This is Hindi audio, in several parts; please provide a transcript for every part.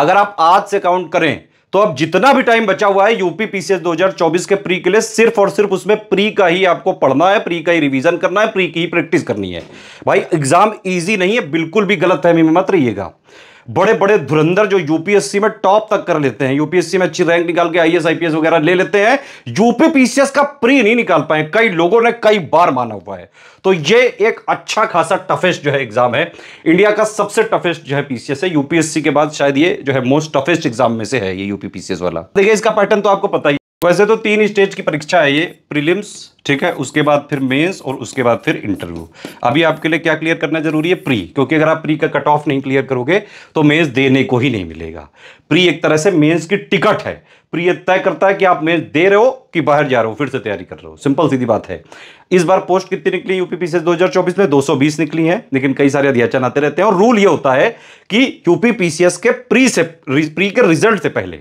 अगर आप आज से काउंट करें तो अब जितना भी टाइम बचा हुआ है यूपी पीसीएस 2024 के प्री के लिए सिर्फ और सिर्फ उसमें प्री का ही आपको पढ़ना है प्री का ही रिवीजन करना है प्री की ही प्रैक्टिस करनी है भाई एग्जाम इजी नहीं है बिल्कुल भी गलत है मत रहिएगा बड़े बड़े धुरंधर जो यूपीएससी में टॉप तक कर लेते हैं यूपीएससी में अच्छी रैंक निकाल के आईएस आईपीएस वगैरह ले लेते हैं यूपी पीसीएस का प्री नहीं निकाल पाए कई लोगों ने कई बार माना हुआ है तो ये एक अच्छा खासा टफेस्ट जो है एग्जाम है इंडिया का सबसे टफेस्ट जो है पीसीएस है यूपीएससी के बाद शायद ये जो है मोस्ट टफेस्ट एग्जाम में से है ये यूपी पीसीएस वाला देखिए इसका पैटर्न तो आपको पता ही वैसे तो तीन स्टेज की परीक्षा है ये प्रीलिम्स ठीक है उसके बाद फिर मेंस और उसके बाद फिर इंटरव्यू अभी आपके लिए क्या क्लियर करना जरूरी है प्री क्योंकि अगर आप प्री का कट ऑफ नहीं क्लियर करोगे तो मेंस देने को ही नहीं मिलेगा प्री एक तरह से मेंस की टिकट है प्री तय करता है कि आप मेंस दे रहे हो कि बाहर जा रहे हो फिर से तैयारी कर रहे हो सिंपल सीधी बात है इस बार पोस्ट कितनी निकली दो हजार चौबीस में बीस निकली है लेकिन कई सारे अध्याचन आते रहते हैं और रूल ये होता है कि यूपीपीसीएस के प्री से प्री के रिजल्ट से पहले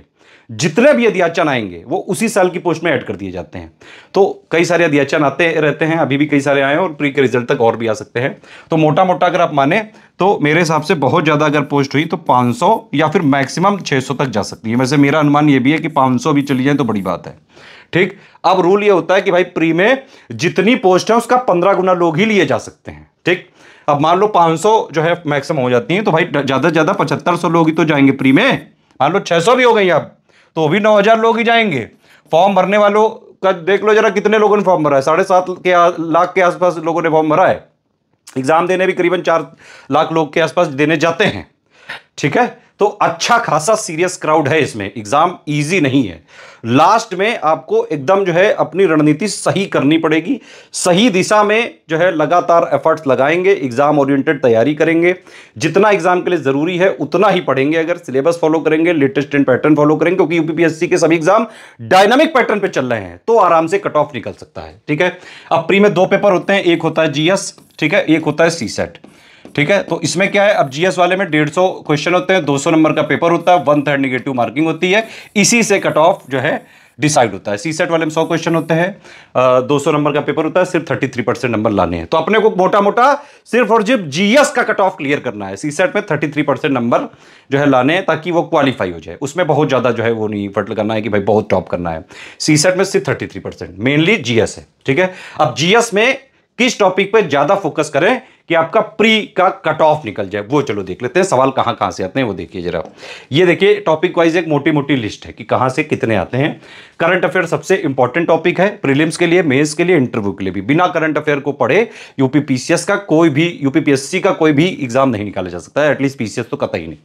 जितने भी अध्याचन आएंगे वो उसी साल की पोस्ट में ऐड कर दिए जाते हैं तो कई सारे अध्याचन आते रहते हैं अभी भी कई सारे आए हैं और प्री के रिजल्ट तक और भी आ सकते हैं तो मोटा मोटा अगर आप माने तो मेरे हिसाब से बहुत ज़्यादा अगर पोस्ट हुई तो 500 या फिर मैक्सिमम 600 तक जा सकती है वैसे मेरा अनुमान ये भी है कि 500 भी चली जाए तो बड़ी बात है ठीक अब रूल ये होता है कि भाई प्री में जितनी पोस्ट है उसका पंद्रह गुना लोग ही लिए जा सकते हैं ठीक अब मान लो 500 जो है मैक्सिमम हो जाती है तो भाई ज़्यादा से ज़्यादा पचहत्तर लोग ही तो जाएंगे प्री में मान लो 600 भी हो गई अब तो भी नौ हजार लोग ही जाएंगे फॉर्म भरने वालों का देख लो जरा कितने लोगों ने फॉर्म भरा है साढ़े सात के लाख के आसपास लोगों ने फॉर्म भरा है एग्ज़ाम देने भी करीबन चार लाख लोग के आसपास देने जाते हैं ठीक है तो अच्छा खासा सीरियस क्राउड है इसमें एग्ज़ाम ईजी नहीं है लास्ट में आपको एकदम जो है अपनी रणनीति सही करनी पड़ेगी सही दिशा में जो है लगातार एफर्ट्स लगाएंगे एग्ज़ाम ओरिएंटेड तैयारी करेंगे जितना एग्ज़ाम के लिए ज़रूरी है उतना ही पढ़ेंगे अगर सिलेबस फॉलो करेंगे लेटेस्ट एंड पैटर्न फॉलो करेंगे क्योंकि यूपीपीएससी के सभी एग्ज़ाम डायनामिक पैटर्न पर चल रहे हैं तो आराम से कट ऑफ निकल सकता है ठीक है अब प्री में दो पेपर होते हैं एक होता है जीएस ठीक है एक होता है सी सेट ठीक है तो इसमें क्या है अब जीएस वाले में डेढ़ सौ क्वेश्चन होते हैं दो सौ नंबर का पेपर होता है वन थर्ड निगेटिव मार्किंग होती है इसी से कट ऑफ जो है डिसाइड होता है सी सेट वाले में सौ क्वेश्चन होते हैं दो सौ नंबर का पेपर होता है सिर्फ थर्टी थ्री परसेंट नंबर लाने हैं तो अपने को मोटा मोटा सिर्फ और सिर्फ जीएस का कट ऑफ क्लियर करना है सी सेट में थर्टी थ्री परसेंट नंबर जो है लाने हैं ताकि वो क्वालिफाई हो जाए उसमें बहुत ज़्यादा जो है वो नहीं फर्ट करना है कि भाई बहुत टॉप करना है सी सेट में सिर्फ thirty three percent mainly GS है ठीक है अब जीएस में किस टॉपिक पर ज़्यादा फोकस करें कि आपका प्री का कट ऑफ निकल जाए वो चलो देख लेते हैं सवाल कहां कहां से आते हैं वो देखिए जरा ये देखिए टॉपिक वाइज एक मोटी मोटी लिस्ट है कि कहां से कितने आते हैं करंट अफेयर सबसे इंपॉर्टेंट टॉपिक है प्रीलिम्स के लिए मेन्स के लिए इंटरव्यू के लिए भी बिना करंट अफेयर को पढ़े यूपीपीसीएस का कोई भी यूपीपीएससी का कोई भी एग्जाम नहीं निकाला जा सकता है एटलीस्ट पीसीएस तो कतई नहीं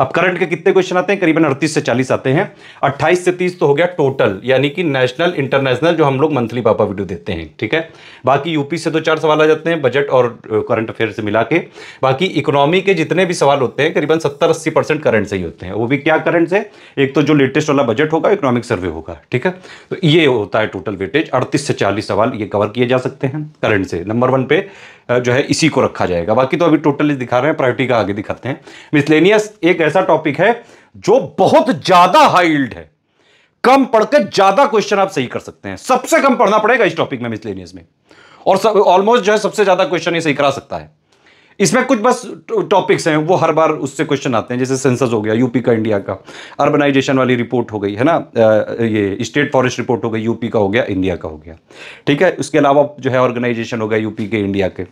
अब करंट के कितने क्वेश्चन आते हैं करीबन अड़तीस से चालीस आते हैं अट्ठाईस से तीस तो हो गया टोटल यानी कि नेशनल इंटरनेशनल जो हम लोग मंथली पापा वीडियो देते हैं ठीक है बाकी यूपी से दो चार सवाल आ जाते हैं बजट और करंट अफेयर से मिला के बाकी इकोनॉमी के जितने भी सवाल होते हैं करीबन सत्तर अस्सी परसेंट करंट से ही होते हैं वो भी क्या करंट से एक तो जो लेटेस्ट वाला बजट होगा इकोनॉमिक सर्वे होगा ठीक है तो ये होता है टोटल वेटेज अड़तीस से चालीस सवाल ये कवर किए जा सकते हैं करंट से नंबर वन पे जो है इसी को रखा जाएगा बाकी तो अभी टोटली दिखा रहे हैं प्रायोरिटी का आगे दिखाते हैं मिसलेनियस एक ऐसा टॉपिक है जो बहुत ज्यादा हाईल्ड है कम पढ़कर ज्यादा क्वेश्चन आप सही कर सकते हैं सबसे कम पढ़ना पड़ेगा इस टॉपिक में मिसलेनियस में और ऑलमोस्ट जो है सबसे ज्यादा क्वेश्चन सही करा सकता है इसमें कुछ बस टॉपिक्स हैं वो हर बार उससे क्वेश्चन आते हैं जैसे सेंसस हो गया यूपी का इंडिया का अर्बनाइजेशन वाली रिपोर्ट हो गई है ना ये स्टेट फॉरेस्ट रिपोर्ट हो गई यूपी का हो गया इंडिया का हो गया ठीक है उसके अलावा जो है ऑर्गेनाइजेशन हो गया यूपी के इंडिया के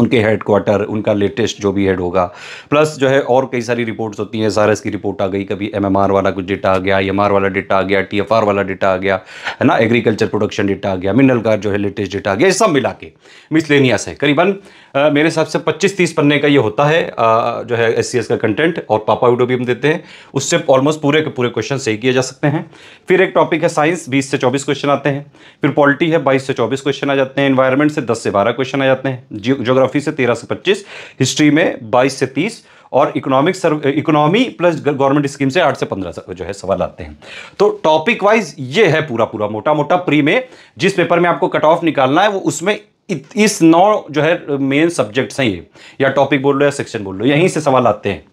उनके हेड क्वार्टर उनका लेटेस्ट जो भी हेड होगा प्लस जो है और कई सारी रिपोर्ट्स होती हैं एस की रिपोर्ट आ गई कभी एम वाला कुछ डेटा आ गया एमआर वाला डेटा आ गया टी वाला डेटा आ गया है ना एग्रीकल्चर प्रोडक्शन डेटा आ गया मिनरल का जो है लेटेस्ट डेटा आ गया ये सब मिला के मिसलेनियस है करीबन मेरे हिसाब से पच्चीस तीस पन्ने का ये होता है आ, जो है एस का कंटेंट और पापा वीडियो भी हम देते हैं उससे ऑलमोस्ट पूरे के पूरे क्वेश्चन सही किए जा सकते हैं फिर एक टॉपिक है साइंस बीस से चौबीस क्वेश्चन आते हैं फिर पॉलिटी है बाईस से चौबीस क्वेश्चन आ जाते हैं इन्वायरमेंट से दस से बारह क्वेश्चन आ जाते हैं जियोग्राफी जोग्राफी से तेरह से पच्चीस हिस्ट्री में बाईस से तीस और economic survey economy plus government scheme से आठ से पंद्रह जो है सवाल आते हैं तो टॉपिक वाइज ये है पूरा पूरा मोटा मोटा प्री में जिस पेपर में आपको कट ऑफ निकालना है वो उसमें इस नौ जो है मेन सब्जेक्ट्स हैं ये या टॉपिक बोल लो या सेक्शन बोल लो यहीं से सवाल आते हैं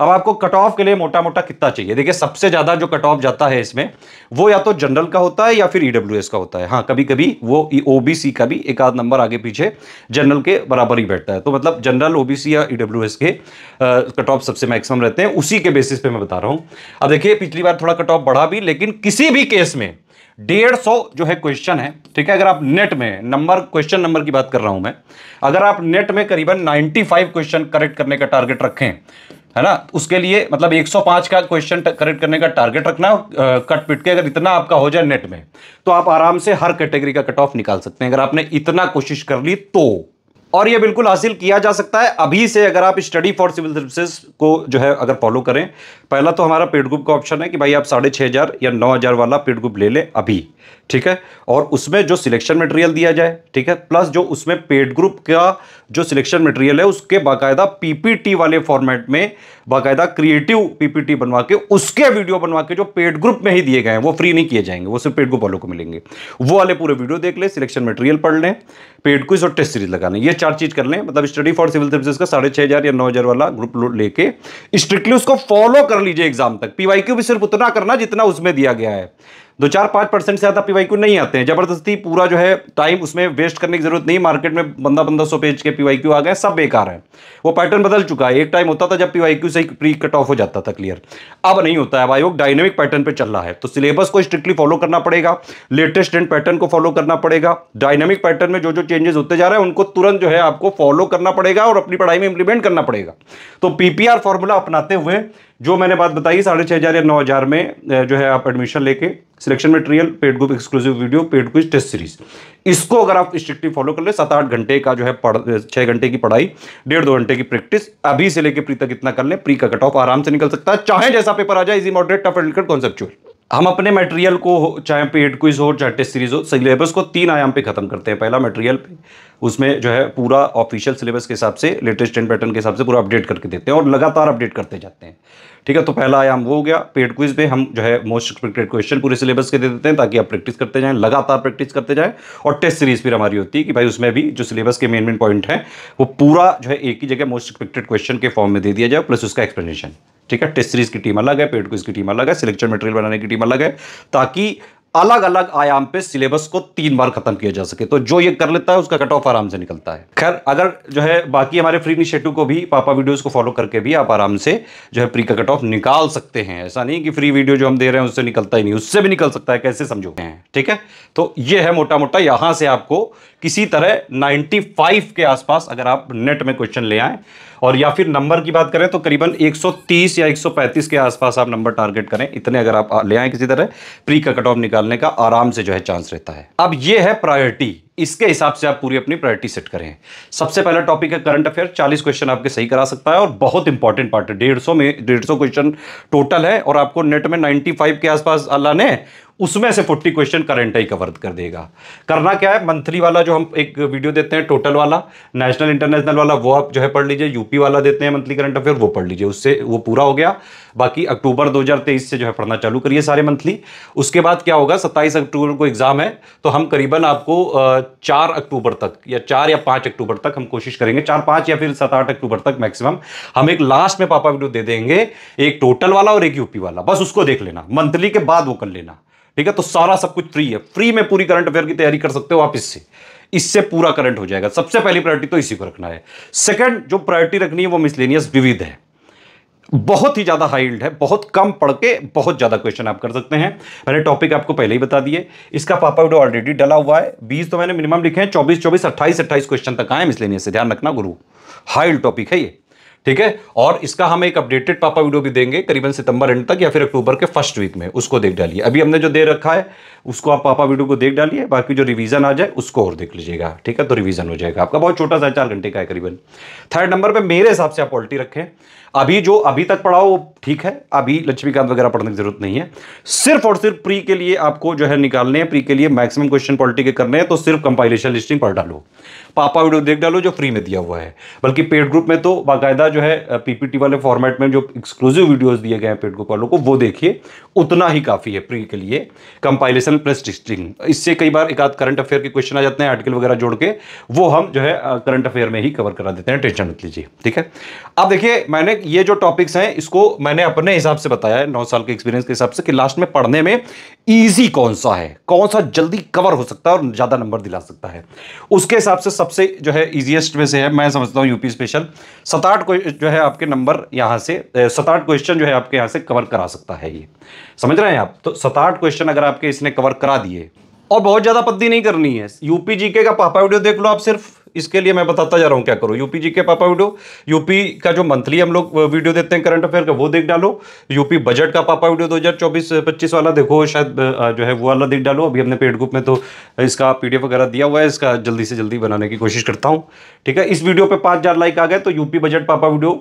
अब आपको कट ऑफ के लिए मोटा मोटा कितना चाहिए देखिए सबसे ज़्यादा जो कट ऑफ जाता है इसमें वो या तो जनरल का होता है या फिर ई e का होता है हाँ कभी कभी वो ओ का भी एक आध नंबर आगे पीछे जनरल के बराबर ही बैठता है तो मतलब जनरल ओ या ई e के कट ऑफ सबसे मैक्सिमम रहते हैं उसी के बेसिस पे मैं बता रहा हूँ अब देखिए पिछली बार थोड़ा कट ऑफ बढ़ा भी लेकिन किसी भी केस में डेढ़ सौ जो है क्वेश्चन है ठीक है अगर आप नेट में नंबर क्वेश्चन नंबर की बात कर रहा हूं मैं अगर आप नेट में करीबन 95 क्वेश्चन करेक्ट करने का टारगेट रखें है ना उसके लिए मतलब 105 का क्वेश्चन करेक्ट करने का टारगेट रखना कट पिट के अगर इतना आपका हो जाए नेट में तो आप आराम से हर कैटेगरी का कट ऑफ निकाल सकते हैं अगर आपने इतना कोशिश कर ली तो और ये बिल्कुल हासिल किया जा सकता है अभी से अगर आप स्टडी फॉर सिविल सर्विसेज को जो है अगर फॉलो करें पहला तो हमारा पेड ग्रुप का ऑप्शन है कि भाई आप साढ़े छः हज़ार या नौ हज़ार वाला पेड ग्रुप ले लें अभी ठीक है और उसमें जो सिलेक्शन मटेरियल दिया जाए ठीक है प्लस जो उसमें पेड ग्रुप का जो सिलेक्शन मटेरियल है उसके बाकायदा पीपीटी वाले फॉर्मेट में बाकायदा क्रिएटिव पीपीटी बनवा के उसके वीडियो बनवा के जो पेड ग्रुप में ही दिए गए हैं वो फ्री नहीं किए जाएंगे वो सिर्फ पेड ग्रुप वालों को मिलेंगे वो वाले पूरे वीडियो देख लें सिलेक्शन मटेरियल पढ़ लें पेड क्विज और टेस्ट सीरीज लगाने ये चार चीज कर लें मतलब स्टडी फॉर सिविल सर्विस का साढ़े हज़ार या नौ हज़ार वाला ग्रुप लेके स्ट्रिक्टली उसको फॉलो कर लीजिए एग्जाम तक पीवाई भी सिर्फ उतना करना जितना उसमें दिया गया है दो चार पाँच परसेंट से ज़्यादा पीवाई क्यू नहीं आते हैं ज़बरदस्ती पूरा जो है टाइम उसमें वेस्ट करने की जरूरत नहीं मार्केट में बंदा बंदा सौ पेज के पीवाई क्यू आ गए सब बेकार है वो पैटर्न बदल चुका है एक टाइम होता था जब क्यू से प्री कट ऑफ हो जाता था क्लियर अब नहीं होता है आयोग डायनेमिक पैटर्न पर चल रहा है तो सिलेबस को स्ट्रिक्टली फॉलो करना पड़ेगा लेटेस्ट एंड पैटर्न को फॉलो करना पड़ेगा डायनेमिक पैटर्न में जो जो चेंजेस होते जा रहे हैं उनको तुरंत जो है आपको फॉलो करना पड़ेगा और अपनी पढ़ाई में इंप्लीमेंट करना पड़ेगा तो पीपीआर फॉर्मूला अपनाते हुए जो मैंने बात बताई साढ़े छः हज़ार या नौ हज़ार में जो है आप एडमिशन लेके selection material paid group exclusive video paid quiz test series इसको अगर आप स्ट्रिक्टली फॉलो कर ले सात आठ घंटे का जो है पढ़ छः घंटे की पढ़ाई डेढ़ दो घंटे की प्रैक्टिस अभी से लेके प्री तक इतना कर लें प्री का कट ऑफ आराम से निकल सकता है चाहे जैसा पेपर आ जाए easy moderate tough and conceptual हम अपने मटेरियल को चाहे पेड क्विज हो चाहे टेस्ट सीरीज हो सिलेबस को तीन आयाम पे खत्म करते हैं पहला मटेरियल पे उसमें जो है पूरा ऑफिशियल सिलेबस के हिसाब से लेटेस्ट एंड पैटर्न के हिसाब से पूरा अपडेट करके देते हैं और लगातार अपडेट करते जाते हैं ठीक है तो पहला आयाम वो हो गया पेड क्विज पे हम जो है मोस्ट एक्सपेक्टेड क्वेश्चन पूरे सिलेबस के दे देते हैं ताकि आप प्रैक्टिस करते जाएं लगातार प्रैक्टिस करते जाएं और टेस्ट सीरीज फिर हमारी होती है कि भाई उसमें भी जो सिलेबस के मेन मेन पॉइंट हैं वो पूरा जो है एक ही जगह मोस्ट एक्सपेक्टेड क्वेश्चन के फॉर्म में दे दिया जाए प्लस उसका एक्सप्लेनेशन ठीक है टेस्ट सीरीज की टीम अलग है पेड क्विज की टीम अलग है सिलेक्शन मटेरियल बनाने की टीम अलग है ताकि अलग अलग आयाम पे सिलेबस को तीन बार खत्म किया जा सके तो जो ये कर लेता है उसका कट ऑफ आराम से निकलता है खैर अगर जो है बाकी हमारे फ्री इनिशिएटिव को भी पापा वीडियोस को फॉलो करके भी आप आराम से जो है प्री का कट ऑफ निकाल सकते हैं ऐसा नहीं कि फ्री वीडियो जो हम दे रहे हैं उससे निकलता ही नहीं उससे भी निकल सकता है कैसे समझो ठीक है तो यह है मोटा मोटा यहां से आपको किसी तरह 95 के आसपास अगर आप नेट में क्वेश्चन ले आए और या फिर नंबर की बात करें तो करीबन 130 या 135 के आसपास आप नंबर टारगेट करें इतने अगर आप ले आए किसी तरह प्री का कट ऑफ निकालने का आराम से जो है चांस रहता है अब ये है प्रायोरिटी इसके हिसाब से आप पूरी अपनी प्रायोरिटी सेट करें सबसे पहला टॉपिक है करंट अफेयर 40 क्वेश्चन आपके सही करा सकता है और बहुत इंपॉर्टेंट पार्ट है डेढ़ में डेढ़ क्वेश्चन टोटल है और आपको नेट में 95 के आसपास अल्लाह ने उसमें से 40 क्वेश्चन करंट ही कवर कर देगा करना क्या है मंथली वाला जो हम एक वीडियो देते हैं टोटल वाला नेशनल इंटरनेशनल वाला वो आप जो है पढ़ लीजिए यूपी वाला देते हैं मंथली करंट अफेयर वो पढ़ लीजिए उससे वो पूरा हो गया बाकी अक्टूबर 2023 से जो है पढ़ना चालू करिए सारे मंथली उसके बाद क्या होगा सत्ताईस अक्टूबर को एग्ज़ाम है तो हम करीबन आपको चार अक्टूबर तक या चार या पांच अक्टूबर तक हम कोशिश करेंगे चार पांच या फिर सात आठ अक्टूबर तक मैक्सिमम हम एक लास्ट में पापा वीडियो दे देंगे एक टोटल वाला और एक यूपी वाला बस उसको देख लेना मंथली के बाद वो कर लेना ठीक है तो सारा सब कुछ फ्री है फ्री में पूरी करंट अफेयर की तैयारी कर सकते हो आप इससे इससे पूरा करंट हो जाएगा सबसे पहली प्रायोरिटी तो इसी को रखना है सेकंड जो प्रायोरिटी रखनी है वो मिसलेनियस विविध है बहुत ही ज़्यादा हाई है बहुत कम पढ़ के बहुत ज़्यादा क्वेश्चन आप कर सकते हैं मैंने टॉपिक आपको पहले ही बता दिए इसका पापा वीडियो ऑलरेडी डला हुआ है बीस तो मैंने मिनिमम लिखे हैं चौबीस चौबीस अट्ठाईस अट्ठाईस क्वेश्चन तक आए इसलिए इसे ध्यान रखना गुरु हाइल्ड टॉपिक है ये ठीक है और इसका हम एक अपडेटेड पापा वीडियो भी देंगे करीबन सितंबर एंड तक या फिर अक्टूबर के फर्स्ट वीक में उसको देख डालिए अभी हमने जो दे रखा है उसको आप पापा वीडियो को देख डालिए बाकी जो रिवीजन आ जाए उसको और देख लीजिएगा ठीक है तो रिवीजन हो जाएगा आपका बहुत छोटा सा चार घंटे का है करीबन थर्ड नंबर पर मेरे हिसाब से आप पॉलिटी रखें अभी जो अभी तक पढ़ाओ वो ठीक है अभी लक्ष्मीकांत वगैरह पढ़ने की जरूरत नहीं है सिर्फ और सिर्फ प्री के लिए आपको जो है निकालने हैं प्री के लिए मैक्सिमम क्वेश्चन पॉलिटी के करने हैं तो सिर्फ कंपाइलेशन लिस्टिंग पढ़ डालो पापा वीडियो देख डालो जो फ्री में दिया हुआ है बल्कि पेड ग्रुप में तो बाकायदा जो है पीपीटी वाले फॉर्मेट में जो एक्सक्लूसिव वीडियोज दिए गए हैं पेड ग्रुप वालों को वो देखिए उतना ही काफ़ी है प्री के लिए कंपाइलेशन डिस्टिंक्शन प्लस डिस्टिंग इससे कई बार एक आध करंट अफेयर के क्वेश्चन आ जाते हैं आर्टिकल वगैरह जोड़ के वो हम जो है करंट अफेयर में ही कवर करा देते हैं टेंशन मत लीजिए ठीक है अब देखिए मैंने ये जो टॉपिक्स हैं इसको मैंने अपने हिसाब से बताया है नौ साल के एक्सपीरियंस के हिसाब से कि लास्ट में पढ़ने में ईजी कौन सा है कौन सा जल्दी कवर हो सकता है और ज़्यादा नंबर दिला सकता है उसके हिसाब से सबसे जो है ईजिएस्ट में से है मैं समझता हूँ यूपी स्पेशल सत आठ जो है आपके नंबर यहाँ से सत आठ क्वेश्चन जो है आपके यहाँ से कवर करा सकता है ये समझ रहे हैं आप तो सत आठ क्वेश्चन अगर आपके इसने कवर कवर करा दिए और बहुत ज़्यादा पद्दी नहीं करनी है यूपी जीके का पापा वीडियो देख लो आप सिर्फ इसके लिए मैं बताता जा रहा हूं क्या करो यूपी जीके पापा वीडियो यूपी का जो मंथली हम लोग वीडियो देते हैं करंट अफेयर का वो देख डालो यूपी बजट का पापा वीडियो 2024-25 वाला देखो शायद जो है वो वाला देख डालो अभी हमने पेड ग्रुप में तो इसका पीडीएफ वगैरह दिया हुआ है इसका जल्दी से जल्दी बनाने की कोशिश करता हूँ ठीक है इस वीडियो पर पाँच लाइक आ गए तो यूपी बजट पापा वीडियो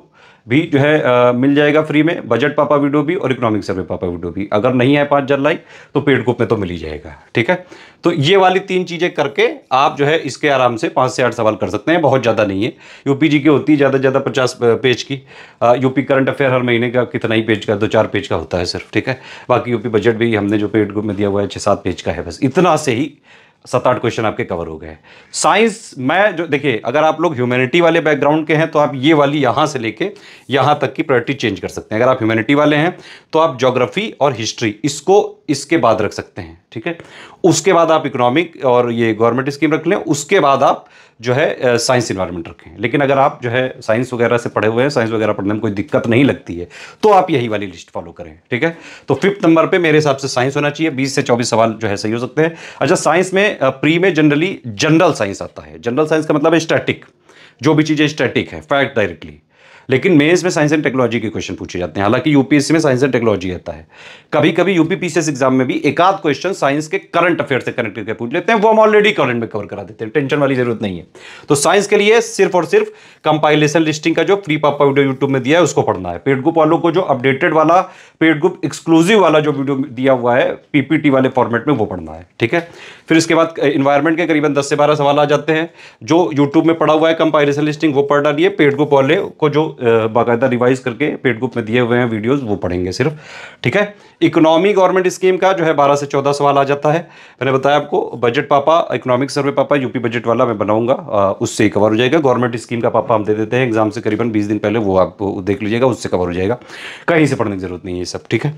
भी जो है आ, मिल जाएगा फ्री में बजट पापा वीडियो भी और इकोनॉमिक सर्वे पापा वीडियो भी अगर नहीं है पाँच हज़ार लाइक तो पेड ग्रुप में तो मिल ही जाएगा ठीक है तो ये वाली तीन चीज़ें करके आप जो है इसके आराम से पाँच से आठ सवाल कर सकते हैं बहुत ज़्यादा नहीं है यूपी जी की होती है ज़्यादा ज़्यादा पचास पेज की यूपी करंट अफेयर हर महीने का कितना ही पेज का दो चार पेज का होता है सिर्फ ठीक है बाकी यूपी बजट भी हमने जो पेड ग्रुप में दिया हुआ है छः सात पेज का है बस इतना से ही सात आठ क्वेश्चन आपके कवर हो गए साइंस मैं जो देखिए अगर आप लोग ह्यूमैनिटी वाले बैकग्राउंड के हैं तो आप ये वाली यहाँ से लेके यहाँ तक की प्रायोरिटी चेंज कर सकते हैं अगर आप ह्यूमैनिटी वाले हैं तो आप जोग्राफी और हिस्ट्री इसको इसके बाद रख सकते हैं ठीक है उसके बाद आप इकोनॉमिक और ये गवर्नमेंट स्कीम रख लें उसके बाद आप जो है साइंस इन्वायरमेंट रखें लेकिन अगर आप जो है साइंस वगैरह से पढ़े हुए हैं साइंस वगैरह पढ़ने में कोई दिक्कत नहीं लगती है तो आप यही वाली लिस्ट फॉलो करें ठीक है तो फिफ्थ नंबर पर मेरे हिसाब से साइंस होना चाहिए बीस से चौबीस सवाल जो है सही हो सकते हैं अच्छा साइंस में प्री में जनरली जनरल साइंस आता है जनरल साइंस का मतलब है स्टैटिक जो भी चीज़ें स्टैटिक है फैक्ट डायरेक्टली लेकिन मेन्स में साइंस एंड टेक्नोलॉजी के क्वेश्चन पूछे जाते हैं हालांकि यूपीएससी में साइंस एंड टेक्नोलॉजी रहता है कभी कभी यूपीपीसीएस एग्जाम में भी एक आध क्वेश्चन साइंस के करंट अफेयर से कनेक्ट करके पूछ लेते हैं वो हम ऑलरेडी करंट में कवर करा देते हैं टेंशन वाली जरूरत नहीं है तो साइंस के लिए सिर्फ और सिर्फ कंपाइलेशन लिस्टिंग का जो फ्री पापा वीडियो यूट्यूब में दिया है उसको पढ़ना है पेड ग्रुप वालों को जो अपडेटेड वाला पेड ग्रुप एक्सक्लूसिव वाला जो वीडियो दिया हुआ है पीपीटी वाले फॉर्मेट में वो पढ़ना है ठीक है फिर इसके बाद इन्वायरमेंट के करीबन दस से बारह सवाल आ जाते हैं जो यूट्यूब में पढ़ा हुआ है कंपाइलेशन लिस्टिंग वो पढ़ डालिए पेड ग्रुप वाले को जो बाकायदा रिवाइज करके पेड ग्रुप में दिए हुए हैं वीडियोस वो पढ़ेंगे सिर्फ ठीक है इकोनॉमी गवर्नमेंट स्कीम का जो है बारह से चौदह सवाल आ जाता है मैंने बताया आपको बजट पापा इकोनॉमिक सर्वे पापा यूपी बजट वाला मैं बनाऊंगा उससे ही कवर हो जाएगा गवर्नमेंट स्कीम का पापा हम दे देते हैं एग्जाम से करीबन बीस दिन पहले वो आप देख लीजिएगा उससे कवर हो जाएगा कहीं से पढ़ने की जरूरत नहीं है सब ठीक है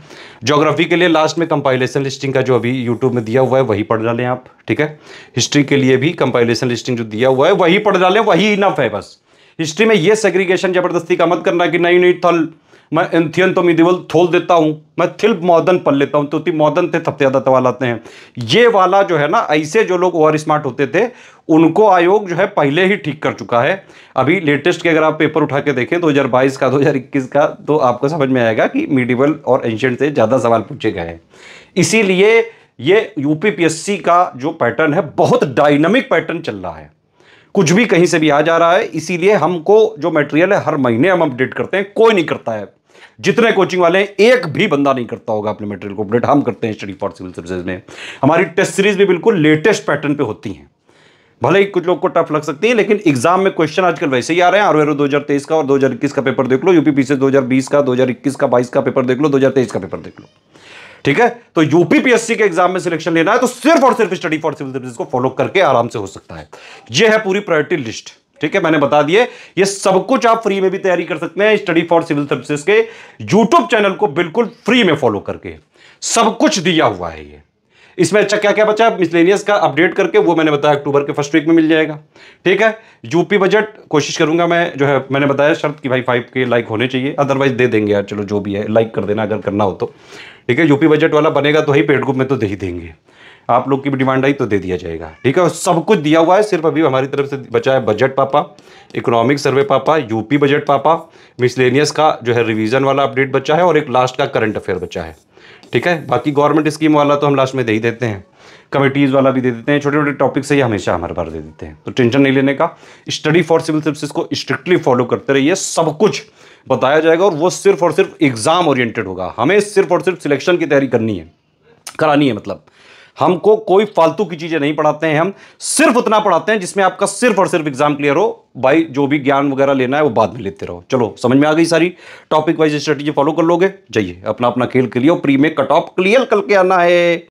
जोग्राफी के लिए लास्ट में कंपाइलेशन लिस्टिंग का जो अभी यूट्यूब में दिया हुआ है वही पढ़ डालें आप ठीक है हिस्ट्री के लिए भी कंपाइलेशन लिस्टिंग जो दिया हुआ है वही पढ़ डालें वही इनफ है बस हिस्ट्री में ये सेग्रीगेशन जबरदस्ती का मत करना कि नहीं नहीं थल मैं एंथियन तो मिदिवल थोल देता हूँ मैं थिल मौदन पल लेता हूँ तो मौदन थे सबसे ज़्यादा तवाल आते हैं ये वाला जो है ना ऐसे जो लोग ओवर स्मार्ट होते थे उनको आयोग जो है पहले ही ठीक कर चुका है अभी लेटेस्ट के अगर आप पेपर उठा के देखें 2022 का 2021 का तो आपको समझ में आएगा कि मिडिवल और एंशियंट से ज़्यादा सवाल पूछे गए हैं इसीलिए ये यूपीपीएससी का जो पैटर्न है बहुत डायनामिक पैटर्न चल रहा है कुछ भी कहीं से भी आ जा रहा है इसीलिए हमको जो मटेरियल है हर महीने हम अपडेट करते हैं कोई नहीं करता है जितने कोचिंग वाले हैं एक भी बंदा नहीं करता होगा अपने मटेरियल को अपडेट हम करते हैं स्टडी फॉर सिविल सर्विसेज में हमारी टेस्ट सीरीज भी बिल्कुल लेटेस्ट पैटर्न पर होती हैं भले ही कुछ लोग को टफ लग सकती है लेकिन एग्जाम में क्वेश्चन आजकल वैसे ही आ रहे हैं दो हजार तेईस का और 2021 का पेपर देख लो यूपीपीसी 2020 का 2021 का 22 का पेपर देख लो 2023 का पेपर देख लो ठीक है तो यूपीपीएससी के एग्जाम में सिलेक्शन लेना है तो सिर्फ और सिर्फ स्टडी फॉर सिविल सर्विस को फॉलो करके आराम से हो सकता है यह है पूरी प्रायोरिटी लिस्ट ठीक है मैंने बता दिए ये सब कुछ आप फ्री में भी तैयारी कर सकते हैं स्टडी फॉर सिविल सर्विसेज के यूट्यूब चैनल को बिल्कुल फ्री में फॉलो करके सब कुछ दिया हुआ है ये इसमें अच्छा क्या क्या बचा मिसलेनियस का अपडेट करके वो मैंने बताया अक्टूबर के फर्स्ट वीक में मिल जाएगा ठीक है यूपी बजट कोशिश करूंगा मैं जो है मैंने बताया शर्त कि भाई फाइव के लाइक होने चाहिए अदरवाइज दे देंगे यार चलो जो भी है लाइक कर देना अगर करना हो तो ठीक है यूपी बजट वाला बनेगा तो ही पेड ग्रुप में तो दे ही देंगे आप लोग की भी डिमांड आई तो दे दिया जाएगा ठीक है सब कुछ दिया हुआ है सिर्फ अभी हमारी तरफ से बचा है बजट पापा इकोनॉमिक सर्वे पापा यूपी बजट पापा मिसलेनियस का जो है रिवीजन वाला अपडेट बचा है और एक लास्ट का करंट अफेयर बचा है ठीक है बाकी गवर्नमेंट स्कीम वाला तो हम लास्ट में दे ही देते हैं कमेटीज़ वाला भी दे देते हैं छोटे छोटे टॉपिक से ही हमेशा हमारे बार दे देते हैं तो टेंशन नहीं लेने का स्टडी फॉर सिविल सर्विसेज को स्ट्रिक्टली फॉलो करते रहिए सब कुछ बताया जाएगा और वो सिर्फ और सिर्फ एग्ज़ाम ओरिएंटेड होगा हमें सिर्फ और सिर्फ सिलेक्शन की तैयारी करनी है करानी है मतलब हमको कोई फालतू की चीज़ें नहीं पढ़ाते हैं हम सिर्फ उतना पढ़ाते हैं जिसमें आपका सिर्फ और सिर्फ एग्जाम क्लियर हो भाई जो भी ज्ञान वगैरह लेना है वो बाद में लेते रहो चलो समझ में आ गई सारी टॉपिक वाइज स्ट्रेटेजी फॉलो कर लोगे जाइए अपना अपना खेल के लिए और प्री में कट ऑफ क्लियर करके आना है